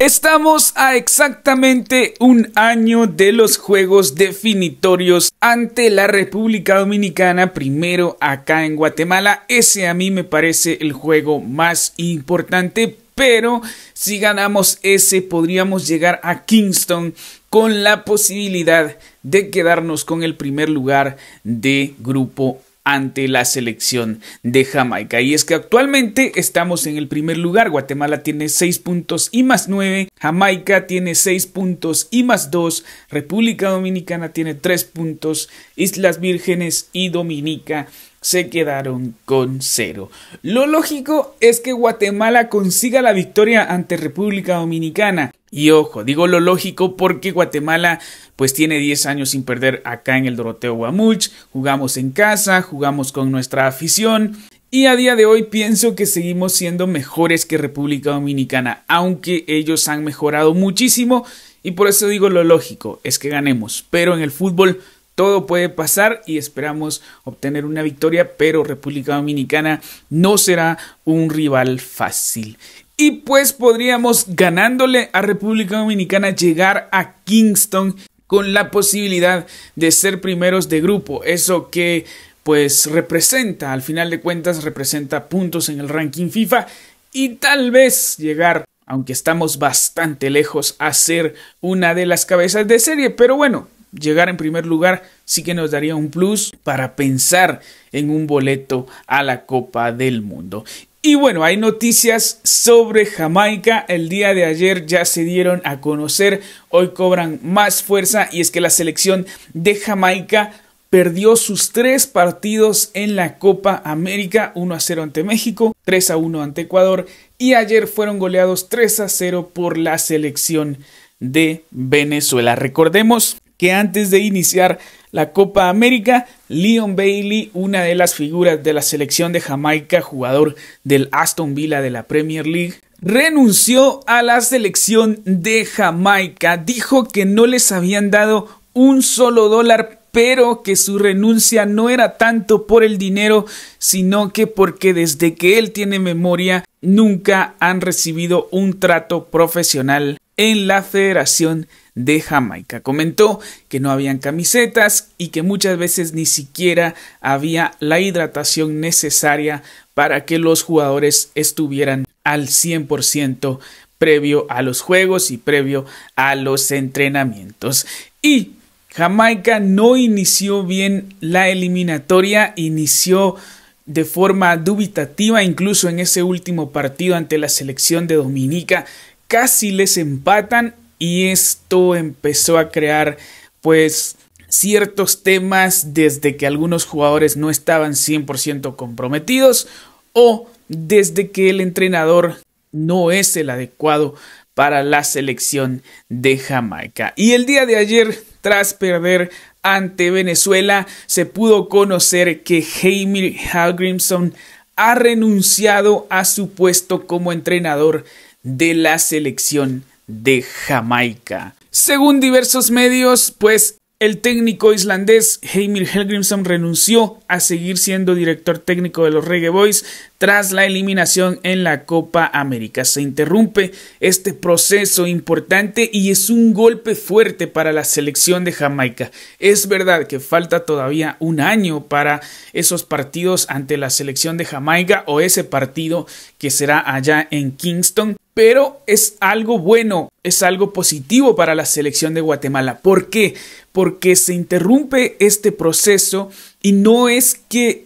Estamos a exactamente un año de los juegos definitorios ante la República Dominicana, primero acá en Guatemala. Ese a mí me parece el juego más importante, pero si ganamos ese podríamos llegar a Kingston con la posibilidad de quedarnos con el primer lugar de grupo ante la selección de Jamaica. Y es que actualmente estamos en el primer lugar. Guatemala tiene 6 puntos y más 9. Jamaica tiene 6 puntos y más 2. República Dominicana tiene 3 puntos. Islas Vírgenes y Dominica se quedaron con 0. Lo lógico es que Guatemala consiga la victoria ante República Dominicana y ojo, digo lo lógico porque Guatemala pues tiene 10 años sin perder acá en el Doroteo Guamuch, jugamos en casa, jugamos con nuestra afición y a día de hoy pienso que seguimos siendo mejores que República Dominicana, aunque ellos han mejorado muchísimo y por eso digo lo lógico, es que ganemos, pero en el fútbol todo puede pasar y esperamos obtener una victoria, pero República Dominicana no será un rival fácil. Y pues podríamos ganándole a República Dominicana llegar a Kingston con la posibilidad de ser primeros de grupo. Eso que pues representa, al final de cuentas representa puntos en el ranking FIFA y tal vez llegar, aunque estamos bastante lejos, a ser una de las cabezas de serie, pero bueno, llegar en primer lugar sí que nos daría un plus para pensar en un boleto a la Copa del Mundo. Y bueno, hay noticias sobre Jamaica. El día de ayer ya se dieron a conocer, hoy cobran más fuerza y es que la selección de Jamaica perdió sus tres partidos en la Copa América, 1 a 0 ante México, 3 a 1 ante Ecuador y ayer fueron goleados 3 a 0 por la selección de Venezuela. Recordemos que antes de iniciar la Copa América Leon Bailey, una de las figuras de la selección de Jamaica, jugador del Aston Villa de la Premier League, renunció a la selección de Jamaica. Dijo que no les habían dado un solo dólar, pero que su renuncia no era tanto por el dinero, sino que porque desde que él tiene memoria nunca han recibido un trato profesional en la Federación de Jamaica. Comentó que no habían camisetas y que muchas veces ni siquiera había la hidratación necesaria para que los jugadores estuvieran al 100% previo a los juegos y previo a los entrenamientos. Y Jamaica no inició bien la eliminatoria, inició de forma dubitativa incluso en ese último partido ante la selección de Dominica casi les empatan y esto empezó a crear pues ciertos temas desde que algunos jugadores no estaban 100% comprometidos o desde que el entrenador no es el adecuado para la selección de Jamaica. Y el día de ayer, tras perder ante Venezuela, se pudo conocer que Jaime Halgrimson ha renunciado a su puesto como entrenador de la selección de Jamaica. Según diversos medios, pues el técnico islandés Heimir Helgrimsson renunció a seguir siendo director técnico de los Reggae Boys tras la eliminación en la Copa América. Se interrumpe este proceso importante y es un golpe fuerte para la selección de Jamaica. Es verdad que falta todavía un año para esos partidos ante la selección de Jamaica o ese partido que será allá en Kingston, pero es algo bueno, es algo positivo para la selección de Guatemala. ¿Por qué? Porque se interrumpe este proceso y no es que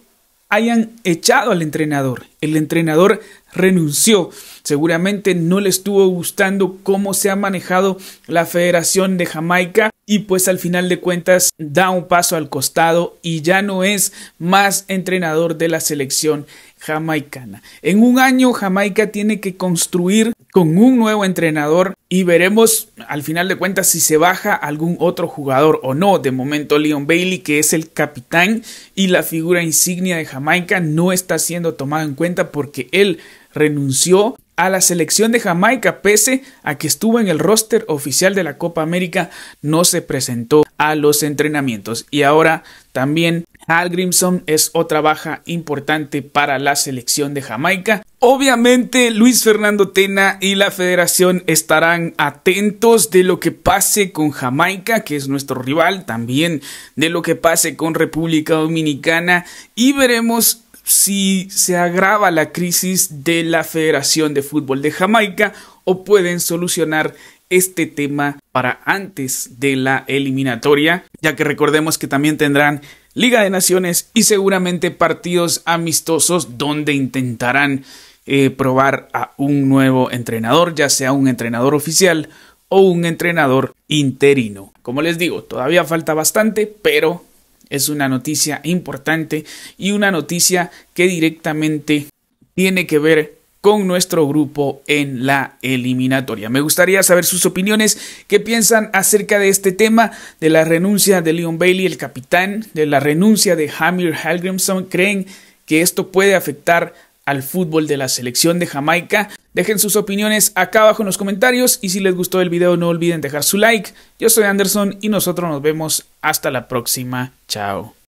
hayan echado al entrenador. El entrenador renunció. Seguramente no le estuvo gustando cómo se ha manejado la Federación de Jamaica y pues al final de cuentas da un paso al costado y ya no es más entrenador de la selección jamaicana. En un año Jamaica tiene que construir con un nuevo entrenador y veremos al final de cuentas si se baja algún otro jugador o no. De momento Leon Bailey, que es el capitán y la figura insignia de Jamaica, no está siendo tomado en cuenta porque él renunció a la selección de Jamaica pese a que estuvo en el roster oficial de la Copa América, no se presentó a los entrenamientos. Y ahora también Algrimson Grimson es otra baja importante para la selección de Jamaica. Obviamente Luis Fernando Tena y la federación estarán atentos de lo que pase con Jamaica, que es nuestro rival, también de lo que pase con República Dominicana y veremos si se agrava la crisis de la Federación de Fútbol de Jamaica o pueden solucionar este tema para antes de la eliminatoria, ya que recordemos que también tendrán Liga de Naciones y seguramente partidos amistosos donde intentarán eh, probar a un nuevo entrenador, ya sea un entrenador oficial o un entrenador interino. Como les digo, todavía falta bastante, pero es una noticia importante y una noticia que directamente tiene que ver con nuestro grupo en la eliminatoria. Me gustaría saber sus opiniones, qué piensan acerca de este tema, de la renuncia de Leon Bailey, el capitán, de la renuncia de Hamir Halgrimson. ¿Creen que esto puede afectar al fútbol de la selección de Jamaica? Dejen sus opiniones acá abajo en los comentarios y si les gustó el video no olviden dejar su like. Yo soy Anderson y nosotros nos vemos hasta la próxima. Chao.